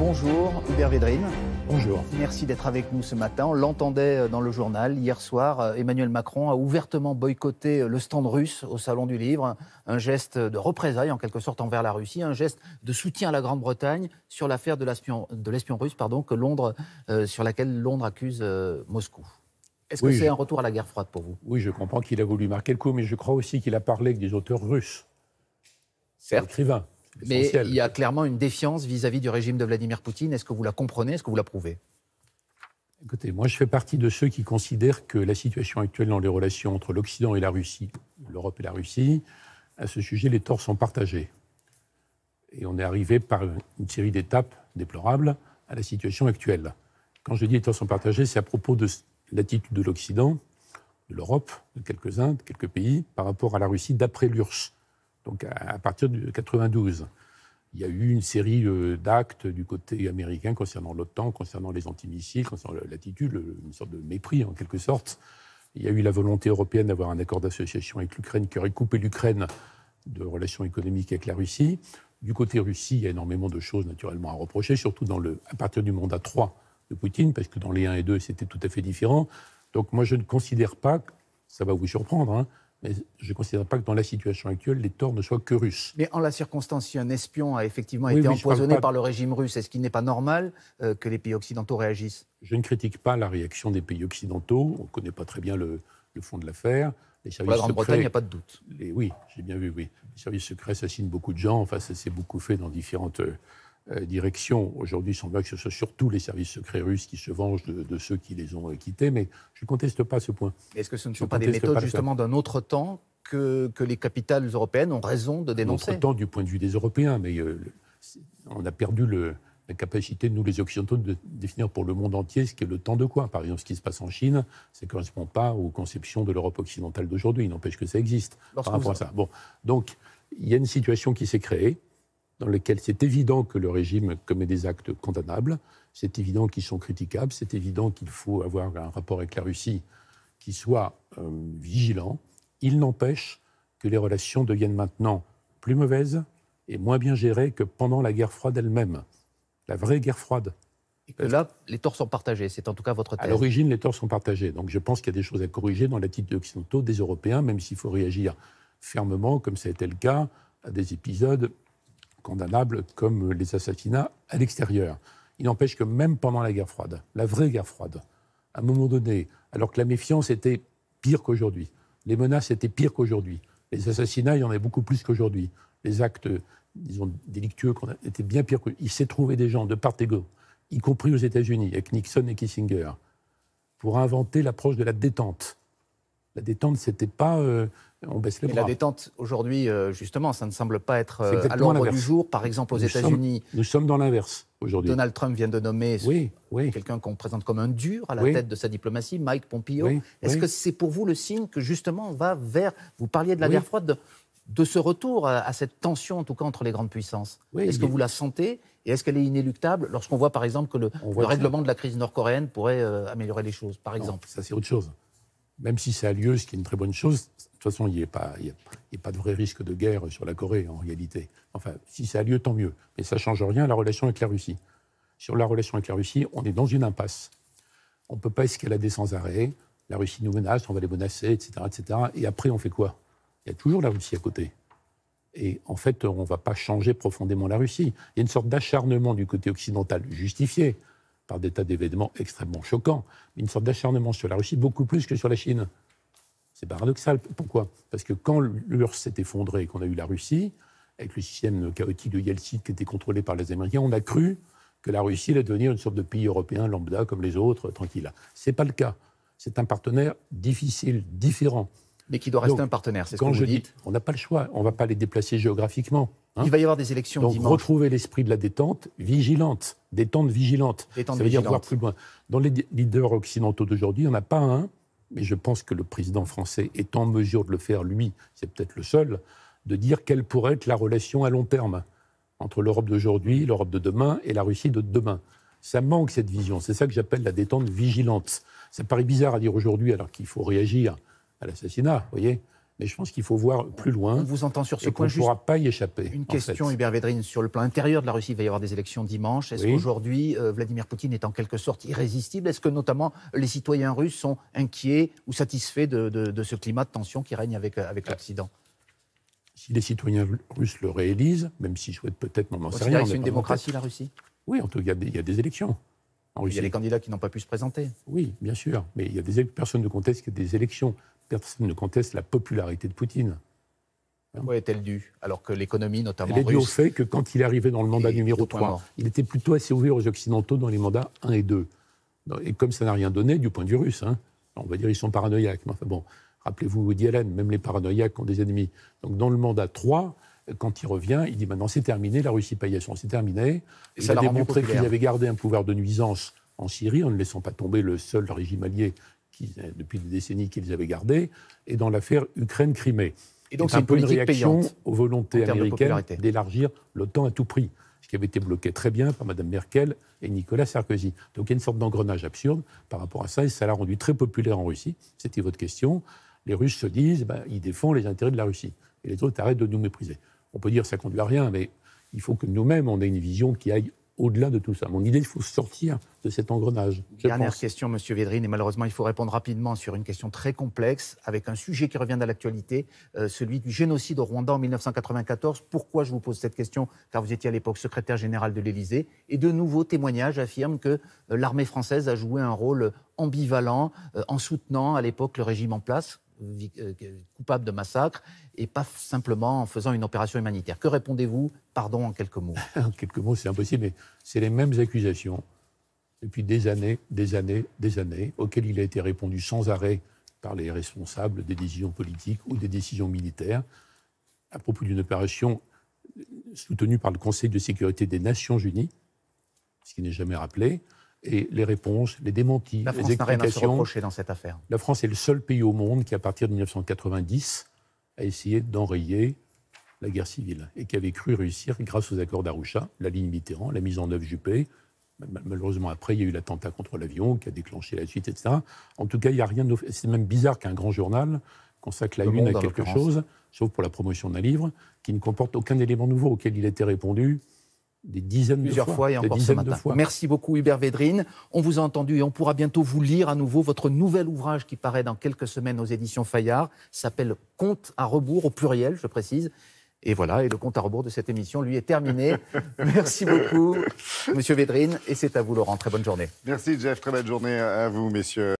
Bonjour Hubert Védrine. Bonjour. Merci d'être avec nous ce matin. On l'entendait euh, dans le journal. Hier soir, euh, Emmanuel Macron a ouvertement boycotté euh, le stand russe au Salon du Livre. Un geste de représailles, en quelque sorte, envers la Russie. Un geste de soutien à la Grande-Bretagne sur l'affaire de l'espion russe pardon, que Londres, sur laquelle Londres accuse Moscou. Est-ce que c'est un retour à la guerre froide pour vous Oui, je comprends qu'il a voulu marquer le coup, mais je crois aussi qu'il a parlé avec des auteurs russes. Certes. Écrivains. Mais il y a clairement une défiance vis-à-vis du régime de Vladimir Poutine. Est-ce que vous la comprenez Est-ce que vous la prouvez ?– Écoutez, moi je fais partie de ceux qui considèrent que la situation actuelle dans les relations entre l'Occident et la Russie, l'Europe et la Russie, à ce sujet, les torts sont partagés. Et on est arrivé par une série d'étapes déplorables à la situation actuelle. Quand je dis les torts sont partagés, c'est à propos de l'attitude de l'Occident, de l'Europe, de quelques-uns, de quelques pays, par rapport à la Russie d'après l'URSS, donc à, partir de 92. Il y a eu une série euh, d'actes du côté américain concernant l'OTAN, concernant les antimissiles, concernant l'attitude, une sorte de mépris en quelque sorte. Il y a eu la volonté européenne d'avoir un accord d'association avec l'Ukraine qui aurait coupé l'Ukraine de relations économiques avec la Russie. Du côté Russie, il y a énormément de choses naturellement à reprocher, surtout à partir du mandat 3 de Poutine, parce que dans les 1 et 2, c'était tout à fait différent. Donc moi, je ne considère pas, ça va vous surprendre, hein, mais je ne considère pas que dans la situation actuelle, les torts ne soient que russes. Mais en la circonstance, si un espion a effectivement été empoisonné par le régime russe, est-ce qu'il n'est pas normal euh, que les pays occidentaux réagissent Je ne critique pas la réaction des pays occidentaux. On ne connaît pas très bien le, fond de l'affaire. Les services en Bretagne, il n'y a pas de doute. oui, j'ai bien vu, oui. Les services secrets assassinent beaucoup de gens. Enfin, ça s'est beaucoup fait dans différentes euh, euh, direction. Aujourd'hui, semblerait que ce soit surtout les services secrets russes qui se vengent de, ceux qui les ont euh, quittés, mais je ne conteste pas ce point. Est-ce que ce ne sont pas des méthodes justement d'un autre temps que, que, les capitales européennes ont raison de dénoncer Un autre temps du point de vue des Européens, mais euh, on a perdu la capacité, nous les Occidentaux, de définir pour le monde entier ce qu'est le temps de quoi. Par exemple, ce qui se passe en Chine, ça ne correspond pas aux conceptions de l'Europe occidentale d'aujourd'hui, il n'empêche que ça existe par rapport à ça. Bon, donc il y a une situation qui s'est créée dans lequel c'est évident que le régime commet des actes condamnables, c'est évident qu'ils sont critiquables, c'est évident qu'il faut avoir un rapport avec la Russie qui soit euh, vigilant. Il n'empêche que les relations deviennent maintenant plus mauvaises et moins bien gérées que pendant la guerre froide elle-même, la vraie guerre froide. Et que là, les torts sont partagés, c'est en tout cas votre thèse. À l'origine, les torts sont partagés. Donc je pense qu'il y a des choses à corriger dans l'attitude occidentaux des Européens, même s'il faut réagir fermement, comme ça a été le cas, à des épisodes condamnables comme les assassinats à l'extérieur. Il n'empêche que même pendant la guerre froide, la vraie guerre froide, à un moment donné, alors que la méfiance était pire qu'aujourd'hui, les menaces étaient pires qu'aujourd'hui, les assassinats, il y en avait beaucoup plus qu'aujourd'hui, les actes, disons, délictueux étaient bien pires qu'aujourd'hui. Il s'est trouvé des gens de part et d'autre, y compris aux États-Unis, avec Nixon et Kissinger, pour inventer l'approche de la détente la détente, c'était pas euh, on baisse les Mais La détente, aujourd'hui, euh, justement, ça ne semble pas être euh, à l'ordre du jour. Par exemple, aux États-Unis. Nous sommes dans l'inverse aujourd'hui. Donald Trump vient de nommer quelqu'un qu'on présente comme un dur à la tête de sa diplomatie, Mike Pompeo. Est-ce que c'est pour vous le signe que, justement, on va vers. Vous parliez de la guerre froide, de, ce retour à, cette tension, en tout cas, entre les grandes puissances. est-ce que vous la sentez et est-ce qu'elle est inéluctable lorsqu'on voit, par exemple, que le, règlement de la crise nord-coréenne pourrait améliorer les choses, par exemple Ça, c'est autre chose même si ça a lieu, ce qui est une très bonne chose, de toute façon, il n'y a, pas, a, pas de vrai risque de guerre sur la Corée, en réalité. Enfin, si ça a lieu, tant mieux. Mais ça ne change rien à la relation avec la Russie. Sur la relation avec la Russie, on est dans une impasse. On ne peut pas escalader sans arrêt. La Russie nous menace, on va les menacer, etc. etc. Et après, on fait quoi Il y a toujours la Russie à côté. Et en fait, on ne va pas changer profondément la Russie. Il y a une sorte d'acharnement du côté occidental, justifié, par des tas d'événements extrêmement choquants, une sorte d'acharnement sur la Russie, beaucoup plus que sur la Chine. C'est paradoxal. Pourquoi Parce que quand l'URSS s'est effondrée, qu'on a eu la Russie, avec le système chaotique de Yeltsin qui était contrôlé par les Américains, on a cru que la Russie allait devenir une sorte de pays européen lambda comme les autres, tranquille. Ce n'est pas le cas. C'est un partenaire difficile, différent. Mais qui doit rester un partenaire, c'est ce que je Dis, on n'a pas le choix. On ne va pas les déplacer géographiquement. Hein il va y avoir des élections Donc, retrouver l'esprit de la détente vigilante, détente vigilante. Détente ça veut dire voir plus loin. Dans les leaders occidentaux d'aujourd'hui, on n'a pas un, mais je pense que le président français est en mesure de le faire, lui, c'est peut-être le seul, de dire quelle pourrait être la relation à long terme entre l'Europe d'aujourd'hui, l'Europe de demain et la Russie de demain. Ça manque cette vision. C'est ça que j'appelle la détente vigilante. Ça paraît bizarre à dire aujourd'hui alors qu'il faut réagir à l'assassinat, vous voyez mais je pense qu'il faut voir plus loin. On vous entend sur ce et point. On ne pourra pas y échapper. Une question, Hubert Védrine, sur le plan intérieur de la Russie. Il va y avoir des élections dimanche. Est-ce qu'aujourd'hui, euh, Vladimir Poutine est en quelque sorte irrésistible Est-ce que notamment les citoyens russes sont inquiets ou satisfaits de, ce climat de tension qui règne avec, euh, euh, l'Occident Si les citoyens russes le réélisent, même s'ils souhaitent peut-être, on n'en sait rien. C'est une démocratie, la Russie Oui, en tout cas, il y a des élections. En Russie. Il y a des candidats qui n'ont pas pu se présenter. Oui, bien sûr, mais il y a des personnes de y a des élections personne ne conteste la popularité de Poutine. Pourquoi hein? est-elle due Alors que l'économie, notamment. Elle est due au fait que quand il est arrivé dans le mandat numéro 3, il était plutôt assez ouvert aux Occidentaux dans les mandats 1 et 2. Et comme ça n'a rien donné du point de vue russe, hein. on va dire ils sont paranoïaques. enfin bon, rappelez-vous Woody Allen, même les paranoïaques ont des ennemis. Donc dans le mandat 3, quand il revient, il dit maintenant c'est terminé, la Russie paillasson, c'est terminé. Et il ça a démontré qu'il avait gardé un pouvoir de nuisance en Syrie en ne laissant pas tomber le seul régime allié depuis des décennies qu'ils avaient gardé, et dans l'affaire Ukraine-Crimée. Et donc c'est un peu une réaction aux volontés américaines d'élargir l'OTAN à tout prix, ce qui avait été bloqué très bien par Mme Merkel et Nicolas Sarkozy. Donc il y a une sorte d'engrenage absurde par rapport à ça, et ça l'a rendu très populaire en Russie. C'était votre question. Les Russes se disent, bah, ils défendent les intérêts de la Russie, et les autres arrêtent de nous mépriser. On peut dire ça conduit à rien, mais il faut que nous-mêmes, on ait une vision qui aille au-delà de tout ça. Mon idée, il faut sortir de cet engrenage. Dernière question, Monsieur Védrine, et malheureusement, il faut répondre rapidement sur une question très complexe, avec un sujet qui revient à l'actualité, euh, celui du génocide au Rwanda en 1994. Pourquoi je vous pose cette question Car vous étiez à l'époque secrétaire général de l'Élysée, et de nouveaux témoignages affirment que euh, l'armée française a joué un rôle ambivalent euh, en soutenant à l'époque le régime en place. Euh, coupable de massacre et pas simplement en faisant une opération humanitaire. Que répondez-vous Pardon en quelques mots. en quelques mots, c'est impossible, mais c'est les mêmes accusations depuis des années, des années, des années, auxquelles il a été répondu sans arrêt par les responsables des décisions politiques ou des décisions militaires à propos d'une opération soutenue par le Conseil de sécurité des Nations Unies, ce qui n'est jamais rappelé, et les réponses, les démentis, la France les dans cette affaire. La France est le seul pays au monde qui, à partir de 1990, a essayé d'enrayer la guerre civile et qui avait cru réussir grâce aux accords d'Arusha, la ligne Mitterrand, la mise en œuvre Juppé. Malheureusement, après, il y a eu l'attentat contre l'avion qui a déclenché la suite, etc. En tout cas, il n'y a rien de... C'est même bizarre qu'un grand journal consacre la une à quelque chose, sauf pour la promotion d'un livre, qui ne comporte aucun élément nouveau auquel il a été répondu des dizaines Plusieurs de fois, fois et encore ce matin. Merci beaucoup Hubert Védrine. On vous a entendu et on pourra bientôt vous lire à nouveau votre nouvel ouvrage qui paraît dans quelques semaines aux éditions Fayard. S'appelle Compte à rebours au pluriel, je précise. Et voilà, et le compte à rebours de cette émission, lui, est terminé. Merci beaucoup, Monsieur Védrine, et c'est à vous, Laurent. Très bonne journée. Merci, Jeff. Très bonne journée à vous, messieurs.